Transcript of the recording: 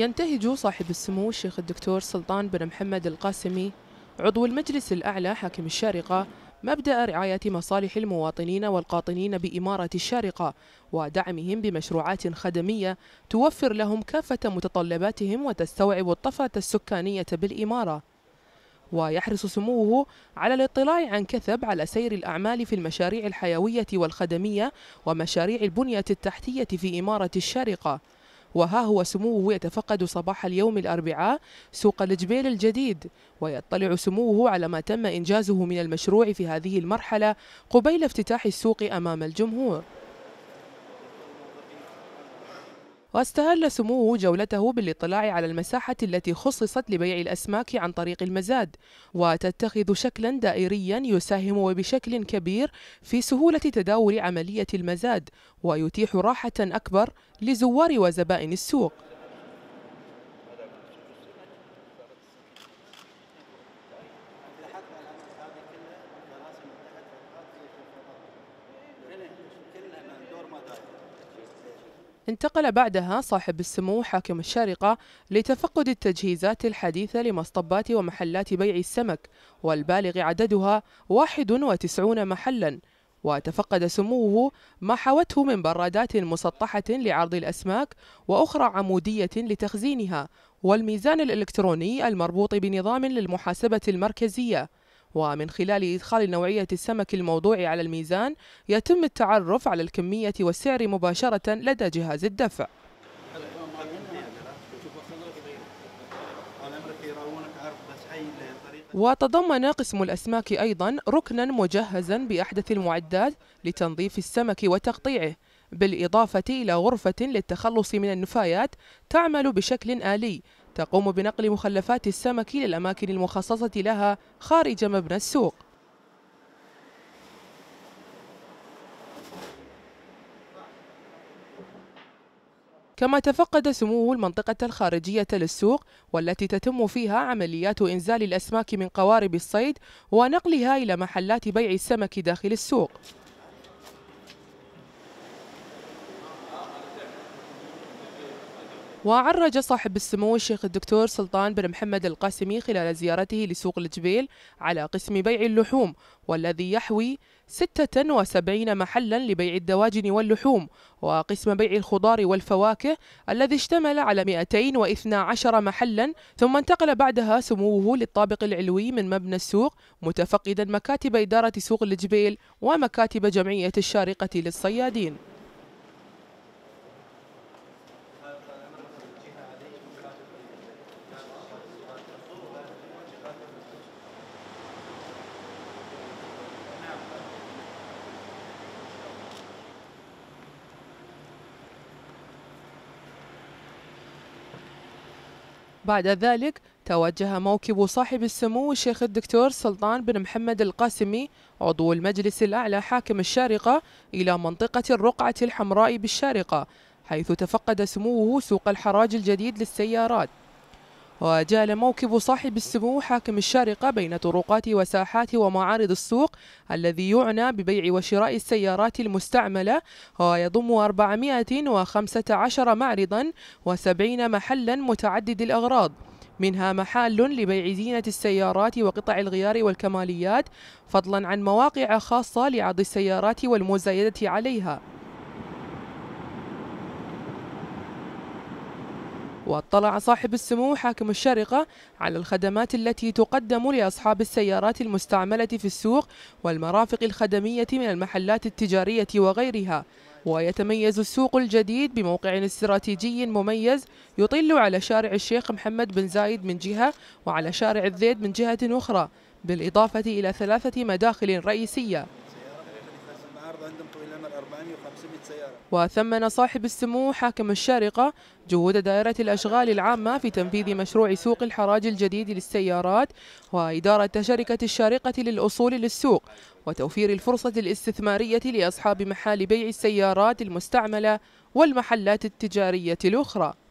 ينتهج صاحب السمو الشيخ الدكتور سلطان بن محمد القاسمي عضو المجلس الأعلى حاكم الشارقة مبدأ رعاية مصالح المواطنين والقاطنين بإمارة الشارقة ودعمهم بمشروعات خدمية توفر لهم كافة متطلباتهم وتستوعب الطفرة السكانية بالإمارة ويحرص سموه على الاطلاع عن كثب على سير الأعمال في المشاريع الحيوية والخدمية ومشاريع البنية التحتية في إمارة الشارقة وها هو سموه يتفقد صباح اليوم الأربعاء سوق الجبيل الجديد ويطلع سموه على ما تم إنجازه من المشروع في هذه المرحلة قبيل افتتاح السوق أمام الجمهور واستهل سموه جولته بالاطلاع على المساحة التي خصصت لبيع الأسماك عن طريق المزاد وتتخذ شكلا دائريا يساهم بشكل كبير في سهولة تداول عملية المزاد ويتيح راحة أكبر لزوار وزبائن السوق انتقل بعدها صاحب السمو حاكم الشارقة لتفقد التجهيزات الحديثة لمصطبات ومحلات بيع السمك والبالغ عددها 91 محلاً وتفقد سموه ما حوته من برادات مسطحة لعرض الأسماك وأخرى عمودية لتخزينها والميزان الإلكتروني المربوط بنظام للمحاسبة المركزية ومن خلال إدخال نوعية السمك الموضوع على الميزان يتم التعرف على الكمية والسعر مباشرة لدى جهاز الدفع وتضمن قسم الأسماك أيضا ركنا مجهزا بأحدث المعدات لتنظيف السمك وتقطيعه بالإضافة إلى غرفة للتخلص من النفايات تعمل بشكل آلي تقوم بنقل مخلفات السمك للأماكن المخصصة لها خارج مبنى السوق كما تفقد سموه المنطقة الخارجية للسوق والتي تتم فيها عمليات إنزال الأسماك من قوارب الصيد ونقلها إلى محلات بيع السمك داخل السوق وعرج صاحب السمو الشيخ الدكتور سلطان بن محمد القاسمي خلال زيارته لسوق الجبيل على قسم بيع اللحوم والذي يحوي 76 محلا لبيع الدواجن واللحوم وقسم بيع الخضار والفواكه الذي اشتمل على 212 محلا ثم انتقل بعدها سموه للطابق العلوي من مبنى السوق متفقدا مكاتب إدارة سوق الجبيل ومكاتب جمعية الشارقة للصيادين بعد ذلك توجه موكب صاحب السمو الشيخ الدكتور سلطان بن محمد القاسمي عضو المجلس الأعلى حاكم الشارقة إلى منطقة الرقعة الحمراء بالشارقة حيث تفقد سموه سوق الحراج الجديد للسيارات وجال موكب صاحب السمو حاكم الشارقة بين طرقات وساحات ومعارض السوق الذي يعنى ببيع وشراء السيارات المستعملة ويضم 415 معرضا و70 محلا متعدد الأغراض منها محال لبيع زينة السيارات وقطع الغيار والكماليات فضلا عن مواقع خاصة لعرض السيارات والمزايدة عليها واطلع صاحب السمو حاكم الشارقة على الخدمات التي تقدم لأصحاب السيارات المستعملة في السوق والمرافق الخدمية من المحلات التجارية وغيرها ويتميز السوق الجديد بموقع استراتيجي مميز يطل على شارع الشيخ محمد بن زايد من جهة وعلى شارع الذيد من جهة أخرى بالإضافة إلى ثلاثة مداخل رئيسية سيارة وثمن صاحب السمو حاكم الشارقة جهود دائرة الأشغال العامة في تنفيذ مشروع سوق الحراج الجديد للسيارات وإدارة شركة الشارقة للأصول للسوق وتوفير الفرصة الاستثمارية لأصحاب محال بيع السيارات المستعملة والمحلات التجارية الأخرى